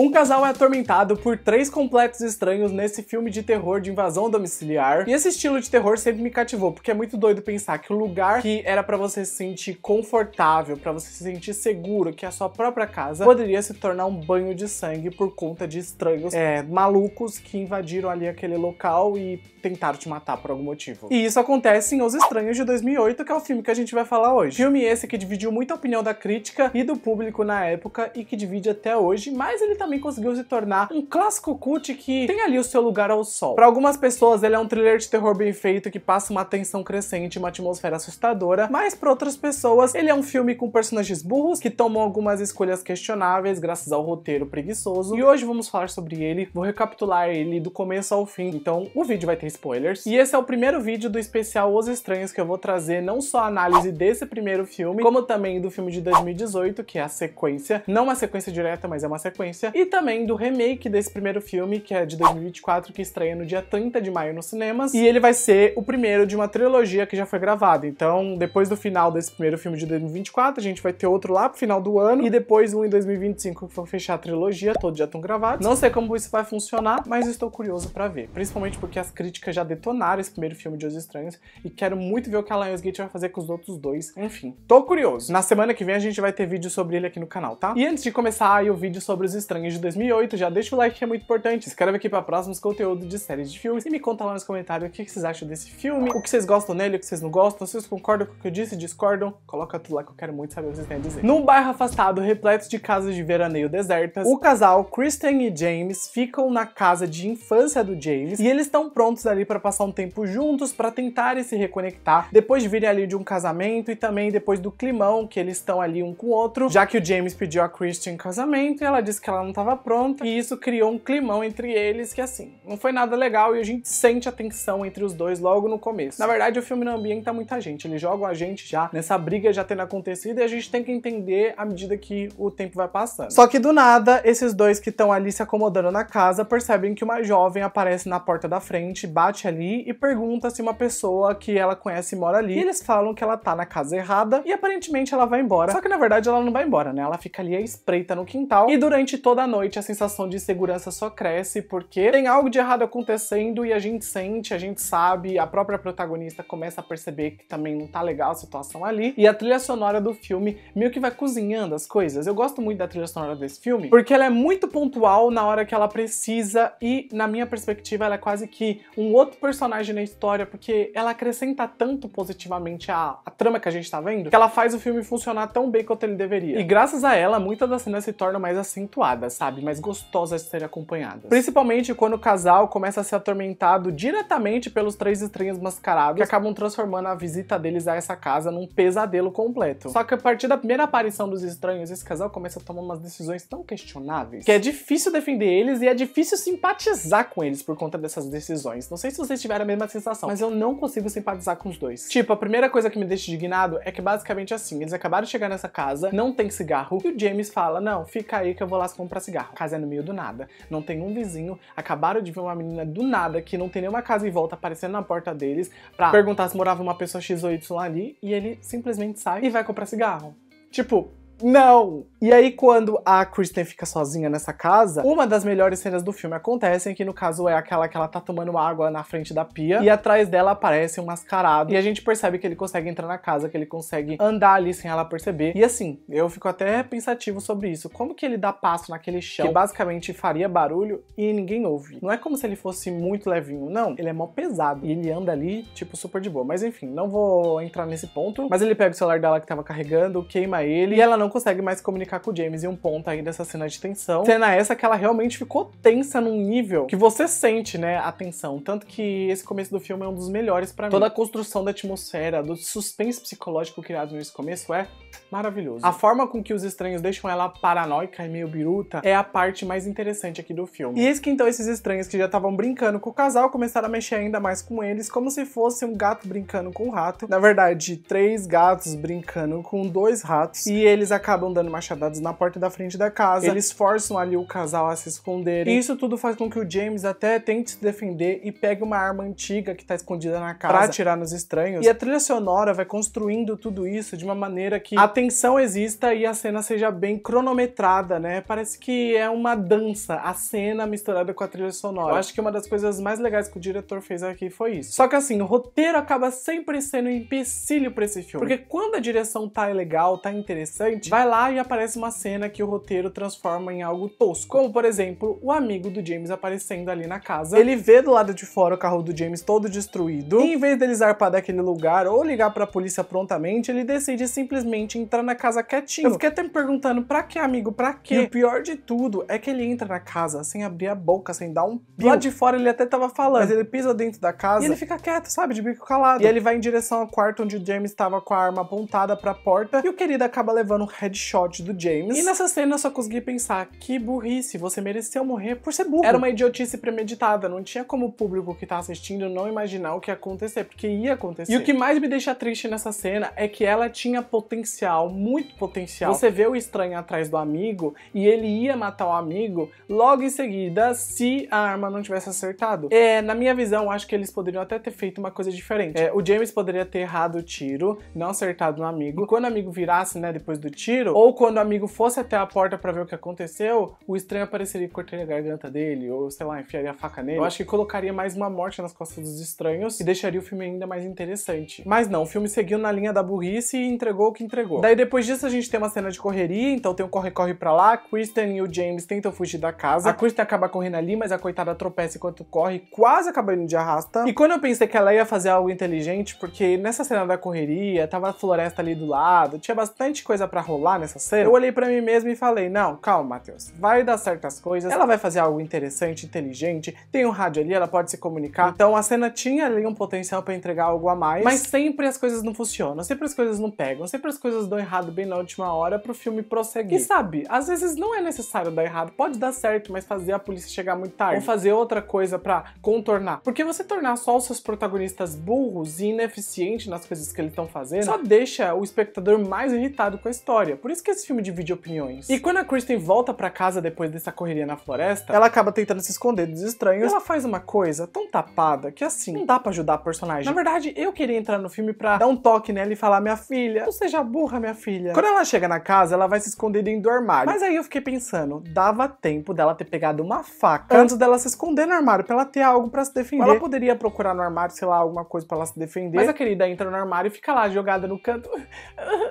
Um casal é atormentado por três completos estranhos nesse filme de terror de invasão domiciliar. E esse estilo de terror sempre me cativou, porque é muito doido pensar que o lugar que era para você se sentir confortável, para você se sentir seguro, que é a sua própria casa, poderia se tornar um banho de sangue por conta de estranhos é, malucos que invadiram ali aquele local e tentaram te matar por algum motivo. E isso acontece em Os Estranhos de 2008, que é o filme que a gente vai falar hoje. Filme esse que dividiu muita opinião da crítica e do público na época e que divide até hoje, mas ele também tá também conseguiu se tornar um clássico cult que tem ali o seu lugar ao sol. Para algumas pessoas, ele é um thriller de terror bem feito que passa uma tensão crescente, uma atmosfera assustadora, mas para outras pessoas, ele é um filme com personagens burros que tomam algumas escolhas questionáveis graças ao roteiro preguiçoso. E hoje vamos falar sobre ele, vou recapitular ele do começo ao fim, então o vídeo vai ter spoilers. E esse é o primeiro vídeo do especial Os Estranhos que eu vou trazer não só a análise desse primeiro filme, como também do filme de 2018, que é a sequência, não uma sequência direta, mas é uma sequência, e também do remake desse primeiro filme, que é de 2024, que estreia no dia 30 de maio nos cinemas, e ele vai ser o primeiro de uma trilogia que já foi gravada. Então, depois do final desse primeiro filme de 2024, a gente vai ter outro lá pro final do ano, e depois um em 2025, que vai fechar a trilogia, todos já estão gravados. Não sei como isso vai funcionar, mas estou curioso para ver. Principalmente porque as críticas já detonaram esse primeiro filme de Os Estranhos, e quero muito ver o que a Lionsgate vai fazer com os outros dois. Enfim, tô curioso. Na semana que vem a gente vai ter vídeo sobre ele aqui no canal, tá? E antes de começar aí o vídeo sobre Os Estranhos, Aranha de 2008, já deixa o like que é muito importante, escreve aqui para próximos conteúdos de séries de filmes e me conta lá nos comentários o que vocês acham desse filme, o que vocês gostam nele, o que vocês não gostam, se vocês concordam com o que eu disse, discordam, coloca tudo lá que eu quero muito saber o que vocês têm a dizer. Num bairro afastado, repleto de casas de veraneio desertas, o casal Kristen e James ficam na casa de infância do James e eles estão prontos ali para passar um tempo juntos para tentarem se reconectar depois de virem ali de um casamento e também depois do climão que eles estão ali um com o outro, já que o James pediu a Kristen casamento e ela disse que ela não não estava pronta, e isso criou um climão entre eles que, assim, não foi nada legal e a gente sente a tensão entre os dois logo no começo. Na verdade, o filme não ambienta muita gente, ele joga a gente já nessa briga já tendo acontecido e a gente tem que entender à medida que o tempo vai passando. Só que do nada, esses dois que estão ali se acomodando na casa percebem que uma jovem aparece na porta da frente, bate ali e pergunta se uma pessoa que ela conhece mora ali. E eles falam que ela tá na casa errada e aparentemente ela vai embora. Só que na verdade ela não vai embora, né? Ela fica ali à espreita no quintal e durante toda da noite a sensação de insegurança só cresce porque tem algo de errado acontecendo e a gente sente, a gente sabe, a própria protagonista começa a perceber que também não tá legal a situação ali. E a trilha sonora do filme meio que vai cozinhando as coisas. Eu gosto muito da trilha sonora desse filme porque ela é muito pontual na hora que ela precisa e, na minha perspectiva, ela é quase que um outro personagem na história porque ela acrescenta tanto positivamente a, a trama que a gente tá vendo que ela faz o filme funcionar tão bem quanto ele deveria. E graças a ela, muitas das cenas se tornam mais acentuadas sabe? Mas gostosas de serem acompanhadas. Principalmente quando o casal começa a ser atormentado diretamente pelos três estranhos mascarados que acabam transformando a visita deles a essa casa num pesadelo completo. Só que a partir da primeira aparição dos estranhos, esse casal começa a tomar umas decisões tão questionáveis que é difícil defender eles e é difícil simpatizar com eles por conta dessas decisões. Não sei se vocês tiveram a mesma sensação, mas eu não consigo simpatizar com os dois. Tipo, a primeira coisa que me deixa indignado é que basicamente é assim, eles acabaram de chegar nessa casa, não tem cigarro, e o James fala: Não, fica aí que eu vou lá comprar cigarro. A casa é no meio do nada, não tem um vizinho. Acabaram de ver uma menina do nada que não tem nenhuma casa em volta aparecendo na porta deles para perguntar se morava uma pessoa X ou Y ali e ele simplesmente sai e vai comprar cigarro. Tipo, não! E aí, quando a Kristen fica sozinha nessa casa, uma das melhores cenas do filme acontecem, que no caso é aquela que ela tá tomando água na frente da pia, e atrás dela aparece um mascarado, e a gente percebe que ele consegue entrar na casa, que ele consegue andar ali sem ela perceber. E assim, eu fico até pensativo sobre isso. Como que ele dá passo naquele chão, que basicamente faria barulho e ninguém ouve? Não é como se ele fosse muito levinho, não. Ele é mó pesado, e ele anda ali, tipo, super de boa. Mas enfim, não vou entrar nesse ponto. Mas ele pega o celular dela que tava carregando, queima ele, e ela não consegue mais comunicar com o James e um ponto aí dessa cena de tensão. Cena essa que ela realmente ficou tensa num nível que você sente, né, a tensão. Tanto que esse começo do filme é um dos melhores para mim. Toda a construção da atmosfera, do suspense psicológico criado nesse começo é maravilhoso. A forma com que os estranhos deixam ela paranoica e meio biruta é a parte mais interessante aqui do filme. E eis que então esses estranhos que já estavam brincando com o casal começaram a mexer ainda mais com eles, como se fosse um gato brincando com um rato. Na verdade, três gatos brincando com dois ratos. E eles acabam dando machadadas na porta da frente da casa. Eles forçam ali o casal a se esconderem. E isso tudo faz com que o James até tente se defender e pegue uma arma antiga que tá escondida na casa pra atirar nos estranhos. E a trilha sonora vai construindo tudo isso de uma maneira que a tensão exista e a cena seja bem cronometrada, né? Parece que é uma dança, a cena misturada com a trilha sonora. Eu acho que uma das coisas mais legais que o diretor fez aqui foi isso. Só que assim, o roteiro acaba sempre sendo um empecilho pra esse filme. Porque quando a direção tá legal, tá interessante, Vai lá e aparece uma cena que o roteiro transforma em algo tosco, como por exemplo, o amigo do James aparecendo ali na casa. Ele vê do lado de fora o carro do James todo destruído, e em vez dele zarpar daquele lugar ou ligar para a polícia prontamente, ele decide simplesmente entrar na casa quietinho. Eu fiquei até me perguntando, pra que amigo, pra quê? E o pior de tudo é que ele entra na casa sem abrir a boca, sem dar um pio. Lá de fora ele até tava falando, mas ele pisa dentro da casa e ele fica quieto, sabe, de bico calado. E ele vai em direção ao quarto onde o James estava com a arma apontada para a porta e o querido acaba levando um headshot do James. E nessa cena eu só consegui pensar, que burrice, você mereceu morrer por ser burro. Era uma idiotice premeditada, não tinha como o público que tá assistindo não imaginar o que ia acontecer, porque ia acontecer. E o que mais me deixa triste nessa cena é que ela tinha potencial, muito potencial. Você vê o estranho atrás do amigo e ele ia matar o amigo logo em seguida se a arma não tivesse acertado. É, na minha visão, acho que eles poderiam até ter feito uma coisa diferente. É, o James poderia ter errado o tiro, não acertado no amigo. E quando o amigo virasse, né, depois do tiro, ou quando o amigo fosse até a porta para ver o que aconteceu, o estranho apareceria e cortaria a garganta dele, ou sei lá, enfiaria a faca nele. Eu acho que colocaria mais uma morte nas costas dos estranhos e deixaria o filme ainda mais interessante. Mas não, o filme seguiu na linha da burrice e entregou o que entregou. Daí depois disso a gente tem uma cena de correria, então tem um corre-corre pra lá, a Kristen e o James tentam fugir da casa. A Kristen acaba correndo ali, mas a coitada tropeça enquanto corre, quase acaba indo de arrasta. E quando eu pensei que ela ia fazer algo inteligente, porque nessa cena da correria, tava a floresta ali do lado, tinha bastante coisa pra rolar nessa cena, eu olhei para mim mesmo e falei: não, calma, Matheus, vai dar certas coisas, ela vai fazer algo interessante, inteligente, tem um rádio ali, ela pode se comunicar. Então a cena tinha ali um potencial para entregar algo a mais, mas sempre as coisas não funcionam, sempre as coisas não pegam, sempre as coisas dão errado bem na última hora pro filme prosseguir. E sabe, às vezes não é necessário dar errado, pode dar certo, mas fazer a polícia chegar muito tarde, ou fazer outra coisa para contornar. Porque você tornar só os seus protagonistas burros e ineficientes nas coisas que eles estão fazendo, só deixa o espectador mais irritado com a história história. Por isso que esse filme divide opiniões. E quando a Kristen volta para casa depois dessa correria na floresta, ela acaba tentando se esconder dos estranhos. Ela faz uma coisa tão tapada que assim, não dá para ajudar a personagem. Na verdade, eu queria entrar no filme pra dar um toque nela e falar: minha filha, não seja burra, minha filha. Quando ela chega na casa, ela vai se esconder dentro do armário. Mas aí eu fiquei pensando, dava tempo dela ter pegado uma faca antes dela se esconder no armário, pra ela ter algo para se defender. Ela poderia procurar no armário, sei lá, alguma coisa para ela se defender. Mas a querida entra no armário e fica lá jogada no canto.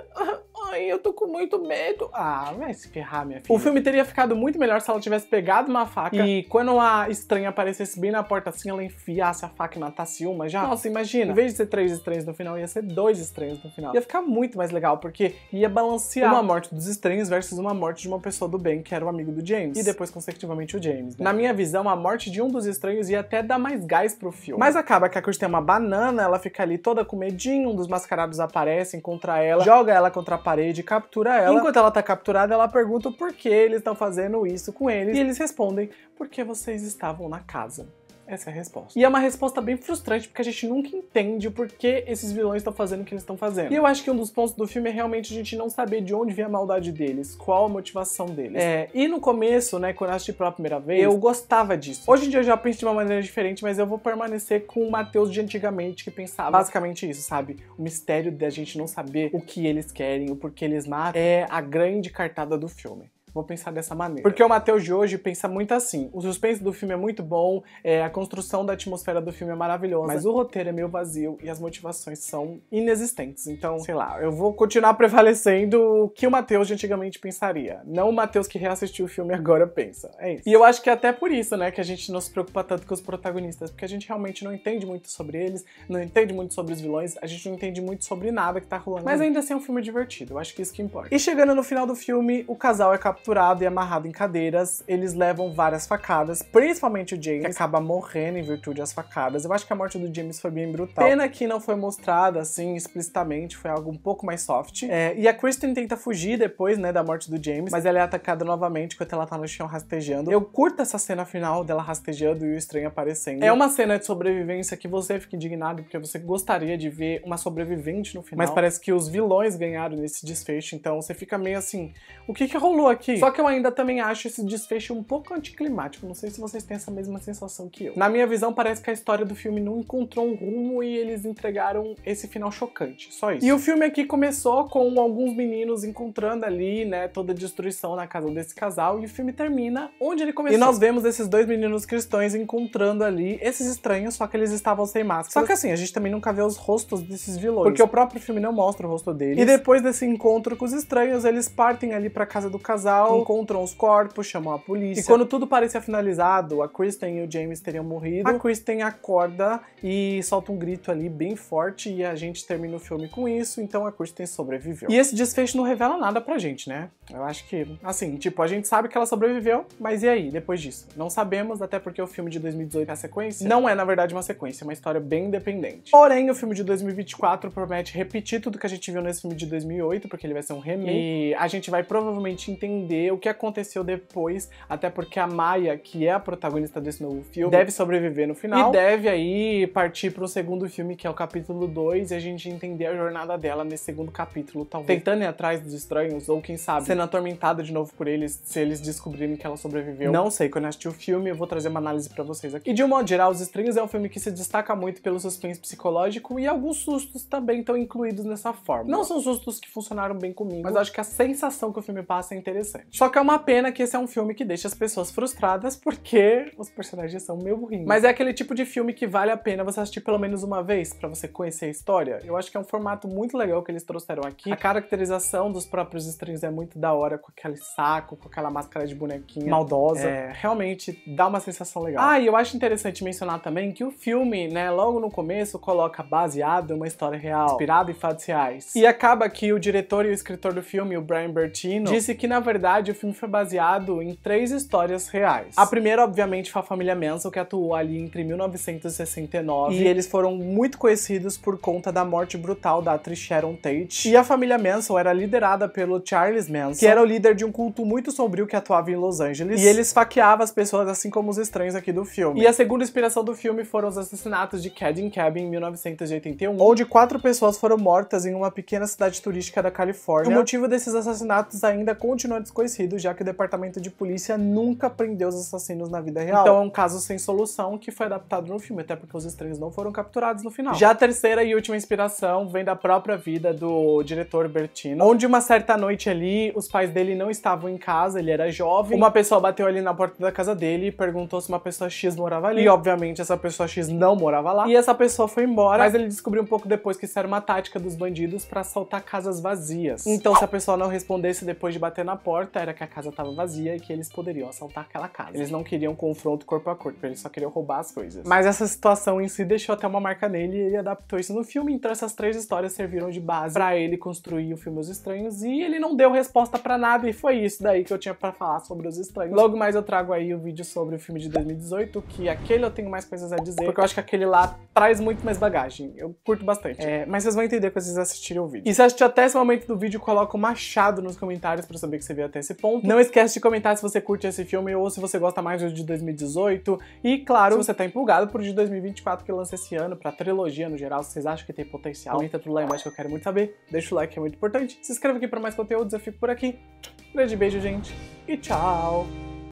mãe, eu tô com muito medo. Ah, vai se ferrar, minha filha. O filme teria ficado muito melhor se ela tivesse pegado uma faca e quando a estranha aparecesse bem na porta assim, ela enfiasse a faca e matasse uma já. Nossa, imagina. Em vez de ser três estranhos no final, ia ser dois estranhos no final. Ia ficar muito mais legal, porque ia balancear uma morte dos estranhos versus uma morte de uma pessoa do bem, que era o amigo do James. E depois, consecutivamente, o James. Né? Na minha visão, a morte de um dos estranhos ia até dar mais gás pro filme. Mas acaba que a Cruz tem uma banana, ela fica ali toda com medinho, um dos mascarados aparece, encontra ela, joga ela contra a parede Neide captura ela. Enquanto ela tá capturada, ela pergunta por que eles estão fazendo isso com eles. E eles respondem, porque vocês estavam na casa. Essa é a resposta. E é uma resposta bem frustrante, porque a gente nunca entende o porquê esses vilões estão fazendo o que eles estão fazendo. E eu acho que um dos pontos do filme é realmente a gente não saber de onde vem a maldade deles, qual a motivação deles. É, e no começo, né, quando eu assisti pela primeira vez, eu gostava disso. Hoje em dia eu já penso de uma maneira diferente, mas eu vou permanecer com o Matheus de antigamente, que pensava basicamente isso, sabe? O mistério da gente não saber o que eles querem, o porquê eles matam, é a grande cartada do filme vou pensar dessa maneira. Porque o Matheus de hoje pensa muito assim. O suspense do filme é muito bom, é, a construção da atmosfera do filme é maravilhosa, mas o roteiro é meio vazio e as motivações são inexistentes. Então, sei lá, eu vou continuar prevalecendo o que o Matheus de antigamente pensaria. Não o Matheus que reassistiu o filme agora pensa. É isso. E eu acho que é até por isso, né, que a gente não se preocupa tanto com os protagonistas, porque a gente realmente não entende muito sobre eles, não entende muito sobre os vilões, a gente não entende muito sobre nada que tá rolando. Mas ainda assim é um filme divertido, eu acho que é isso que importa. E chegando no final do filme, o casal é capturado e amarrado em cadeiras. Eles levam várias facadas, principalmente o James, que acaba morrendo em virtude das facadas. Eu acho que a morte do James foi bem brutal. Pena que não foi mostrada, assim, explicitamente, foi algo um pouco mais soft. É, e a Kristen tenta fugir depois, né, da morte do James, mas ela é atacada novamente quando ela tá no chão rastejando. Eu curto essa cena final dela rastejando e o estranho aparecendo. É uma cena de sobrevivência que você fica indignado porque você gostaria de ver uma sobrevivente no final. Mas parece que os vilões ganharam nesse desfecho, então você fica meio assim, o que que rolou aqui? aqui. Só que eu ainda também acho esse desfecho um pouco anticlimático. Não sei se vocês têm essa mesma sensação que eu. Na minha visão, parece que a história do filme não encontrou um rumo e eles entregaram esse final chocante. Só isso. E o filme aqui começou com alguns meninos encontrando ali, né, toda a destruição na casa desse casal. E o filme termina onde ele começou. E nós vemos esses dois meninos cristãos encontrando ali esses estranhos, só que eles estavam sem máscara. Só que assim, a gente também nunca vê os rostos desses vilões. Porque o próprio filme não mostra o rosto deles. E depois desse encontro com os estranhos, eles partem ali pra casa do casal encontrou os corpos, chamou a polícia. E quando tudo parecia finalizado, a Kristen e o James teriam morrido. A Kristen acorda e solta um grito ali bem forte e a gente termina o filme com isso, então a Kristen sobreviveu. E esse desfecho não revela nada pra gente, né? Eu acho que, assim, tipo, a gente sabe que ela sobreviveu, mas e aí, depois disso? Não sabemos, até porque o filme de 2018 é a sequência. Não é, na verdade, uma sequência, é uma história bem independente. Porém, o filme de 2024 promete repetir tudo que a gente viu nesse filme de 2008, porque ele vai ser um remake. E a gente vai provavelmente entender entender o que aconteceu depois, até porque a Maya, que é a protagonista desse novo filme, deve sobreviver no final e deve aí partir para o segundo filme, que é o capítulo 2, e a gente entender a jornada dela nesse segundo capítulo, talvez tentando ir atrás dos estranhos, ou quem sabe, sendo atormentada de novo por eles, se eles descobrirem que ela sobreviveu. Não sei, quando eu assisti o filme, eu vou trazer uma análise para vocês aqui. E de um modo geral, Os Estranhos é um filme que se destaca muito pelo suspense psicológico e alguns sustos também estão incluídos nessa forma. Não são sustos que funcionaram bem comigo, mas acho que a sensação que o filme passa é interessante interessante. Só que é uma pena que esse é um filme que deixa as pessoas frustradas porque os personagens são meio burrinhos. Mas é aquele tipo de filme que vale a pena você assistir pelo menos uma vez para você conhecer a história. Eu acho que é um formato muito legal que eles trouxeram aqui. A caracterização dos próprios estranhos é muito da hora, com aquele saco, com aquela máscara de bonequinha maldosa. É, realmente dá uma sensação legal. Ah, e eu acho interessante mencionar também que o filme, né, logo no começo coloca baseado em uma história real, inspirado em fatos reais. E acaba que o diretor e o escritor do filme, o Brian Bertino, disse que na verdade verdade, o filme foi baseado em três histórias reais. A primeira, obviamente, foi a família Manson, que atuou ali entre 1969. E eles foram muito conhecidos por conta da morte brutal da atriz Sharon Tate. E a família Manson era liderada pelo Charles Manson, que era o líder de um culto muito sombrio que atuava em Los Angeles. E ele faqueavam as pessoas, assim como os estranhos aqui do filme. E a segunda inspiração do filme foram os assassinatos de Cadin Cabin em 1981, onde quatro pessoas foram mortas em uma pequena cidade turística da Califórnia. O motivo desses assassinatos ainda continua discutido desconhecido, já que o departamento de polícia nunca prendeu os assassinos na vida real. Então é um caso sem solução que foi adaptado no filme, até porque os estranhos não foram capturados no final. Já a terceira e última inspiração vem da própria vida do diretor Bertino, onde uma certa noite ali, os pais dele não estavam em casa, ele era jovem, uma pessoa bateu ali na porta da casa dele e perguntou se uma pessoa X morava ali. E obviamente essa pessoa X não morava lá. E essa pessoa foi embora, mas ele descobriu um pouco depois que isso era uma tática dos bandidos para assaltar casas vazias. Então se a pessoa não respondesse depois de bater na porta, era que a casa estava vazia e que eles poderiam assaltar aquela casa. Eles não queriam confronto corpo a corpo, eles só queriam roubar as coisas. Mas essa situação em si deixou até uma marca nele e ele adaptou isso no filme, então essas três histórias serviram de base para ele construir o filme Os Estranhos e ele não deu resposta para nada e foi isso daí que eu tinha para falar sobre Os Estranhos. Logo mais eu trago aí o vídeo sobre o filme de 2018, que aquele eu tenho mais coisas a dizer, porque eu acho que aquele lá traz muito mais bagagem. Eu curto bastante. É, mas vocês vão entender quando vocês assistirem o vídeo. E se assistiu até esse momento do vídeo, coloca o machado nos comentários para saber que você veio até esse ponto. Não esquece de comentar se você curte esse filme ou se você gosta mais do de 2018. E claro, se você tá empolgado por de 2024 que lança esse ano, pra trilogia no geral, se vocês acham que tem potencial, comenta tudo lá embaixo que eu quero muito saber. Deixa o like é muito importante. Se inscreve aqui para mais conteúdos, eu fico por aqui. Um grande beijo, gente, e tchau!